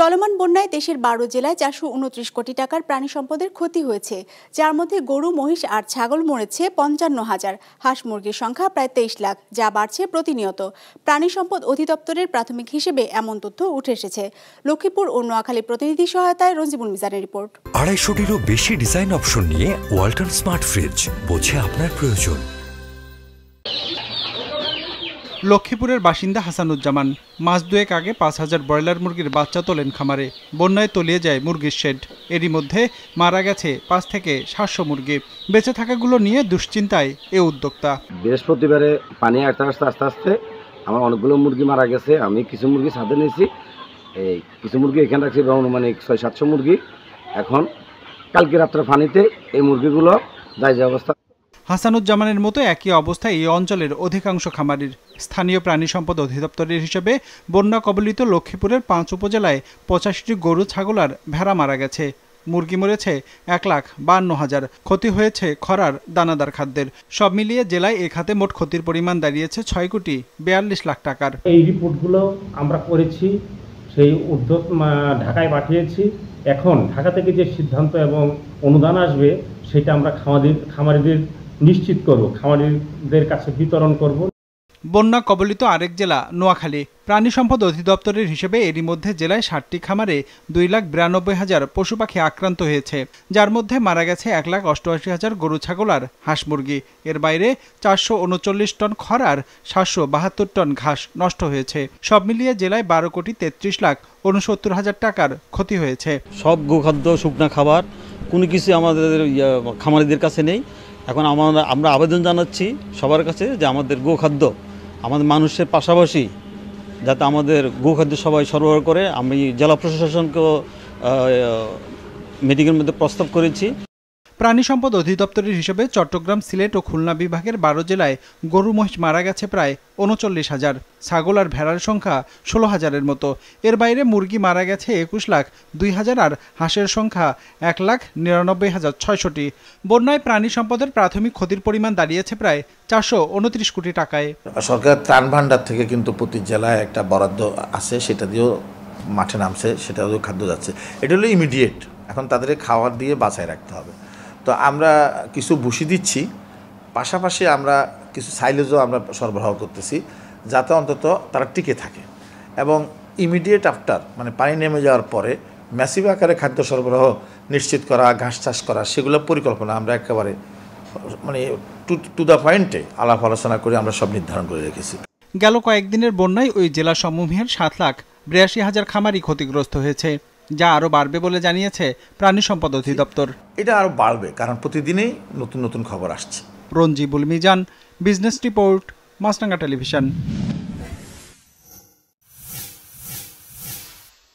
চলমান বন্যায় দেশের বারো জেলায় চারশো উনত্রিশ কোটি টাকার প্রাণী সম্পদের ক্ষতি হয়েছে যার মধ্যে গরু মহিষ আর ছাগল মরেছে পঞ্চান্ন হাজার হাঁস মুরগির সংখ্যা প্রায় তেইশ লাখ যা বাড়ছে প্রতিনিয়ত প্রাণী সম্পদ অধিদপ্তরের প্রাথমিক হিসেবে এমন তথ্য উঠে এসেছে লক্ষ্মীপুর ও নোয়াখালী প্রতিনিধি সহায়তায় রঞ্জিবুল মিজানের রিপোর্ট আড়াইশোটিরও বেশি ডিজাইন অপশন নিয়ে ওয়ালটন স্মার্ট ফ্রিজ বোঝে আপনার প্রয়োজন লক্ষ্মীপুরের বাসিন্দা হাসানুজ্জামান মাস দুয়েক আগে পাঁচ হাজার ব্রয়লার মুরগির বাচ্চা তোলেন খামারে বন্যায় তলিয়ে যায় মুরগির শেড এরই মধ্যে মারা গেছে পাঁচ থেকে সাতশো মুরগি বেঁচে থাকাগুলো নিয়ে দুশ্চিন্তায় এ উদ্যোক্তা বৃহস্পতিবারে পানি আস্তে আস্তে আস্তে আস্তে আমার অনেকগুলো মুরগি মারা গেছে আমি কিছু মুরগি সাথে নিয়েছি এই কিছু মুরগি এখানে রাখছি অনুমানিক ছয় সাতশো মুরগি এখন কালকে রাত্রে পানিতে এই মুরগিগুলো যাই যে অবস্থা হাসানুজ্জামানের মতো একই অবস্থায় এই অঞ্চলের অধিকাংশ খামারির স্থানীয় প্রাণী সম্পদ অধিদপ্তরের হিসেবে বন্যা কবলিত লক্ষ্মীপুরের পাঁচ উপজেলায় পঁচাশিটি গরু ছাগল আর ভেড়া মারা গেছে মুরগি মরেছে এক লাখ বান্ন হাজার ক্ষতি হয়েছে খরার দানাদার খাদ্যের সব মিলিয়ে জেলায় এ খাতে মোট ক্ষতির পরিমাণ দাঁড়িয়েছে ছয় কোটি বেয়াল্লিশ লাখ টাকার এই রিপোর্টগুলো আমরা করেছি সেই উদ্যোগ ঢাকায় পাঠিয়েছি এখন ঢাকা থেকে যে সিদ্ধান্ত এবং অনুদান আসবে সেটা আমরা খামাদের খামারিদের নিশ্চিত করব খামারিদের কাছে বিতরণ করব বন্যা কবলিত আরেক জেলা নোয়াখালী প্রাণী সম্পদ অধিদপ্তরের হিসেবে এরই মধ্যে জেলায় ষাটটি খামারে দুই লাখ বিরানব্বই হাজার পশু পাখি আক্রান্ত হয়েছে যার মধ্যে মারা গেছে এক লাখ অষ্টআশি হাজার গরু ছাগল আর হাঁস মুরগি এর বাইরে চারশো উনচল্লিশ টন খড় আর সাতশো বাহাত্তর টন ঘাস নষ্ট হয়েছে সব মিলিয়ে জেলায় বারো কোটি তেত্রিশ লাখ উনসত্তর হাজার টাকার ক্ষতি হয়েছে সব গোখাদ্য শুকনা খাবার কোনো কিছু আমাদের খামারিদের কাছে নেই এখন আমরা আমরা আবেদন জানাচ্ছি সবার কাছে যে আমাদের গোখাদ্য আমাদের মানুষের পাশাপাশি যাতে আমাদের গোখাদ্য সবাই সরবরাহ করে আমি জেলা প্রশাসনকেও মিটিংয়ের মধ্যে প্রস্তাব করেছি প্রাণী সম্পদ অধিদপ্তরের হিসেবে চট্টগ্রাম সিলেট ও খুলনা বিভাগের বারো জেলায় গরু মহিষ মারা গেছে প্রায় উনচল্লিশ হাজার ছাগল আর ভেড়ার সংখ্যা ষোলো হাজারের মতো এর বাইরে মুরগি মারা গেছে একুশ লাখ দুই হাজার আর হাঁসের সংখ্যা এক লাখ নিরানব্বই হাজার ছয়শটি বন্যায় প্রাণী সম্পদের প্রাথমিক ক্ষতির পরিমাণ দাঁড়িয়েছে প্রায় চারশো উনত্রিশ কোটি টাকায় সরকার ত্রাণ ভাণ্ডার থেকে কিন্তু প্রতি জেলায় একটা বরাদ্দ আছে সেটা দিয়েও মাঠে নামছে সেটা খাদ্য যাচ্ছে এটা হলো ইমিডিয়েট এখন তাদের খাওয়ার দিয়ে বাঁচায় রাখতে হবে তো আমরা কিছু বসি দিচ্ছি পাশাপাশি আমরা কিছু সাইলেজও আমরা সরবরাহ করতেছি যাতে অন্তত তারা টিকে থাকে এবং ইমিডিয়েট আফটার মানে পানি নেমে যাওয়ার পরে ম্যাসিভ আকারে খাদ্য সরবরাহ নিশ্চিত করা ঘাস চাষ করা সেগুলো পরিকল্পনা আমরা একেবারে মানে টু টু দ্য পয়েন্টে আলাপ আলোচনা করে আমরা সব নির্ধারণ করে রেখেছি গেল কয়েকদিনের বন্যায় ওই জেলা সমূহের সাত লাখ বিরাশি হাজার খামারি ক্ষতিগ্রস্ত হয়েছে যা আরও বাড়বে বলে জানিয়েছে প্রাণী সম্পদ অধিদপ্তর এটা আরও বাড়বে কারণ প্রতিদিনই নতুন নতুন খবর আসছে রঞ্জিবুল মিজান বিজনেস রিপোর্ট মাসনাঙ্গা টেলিভিশন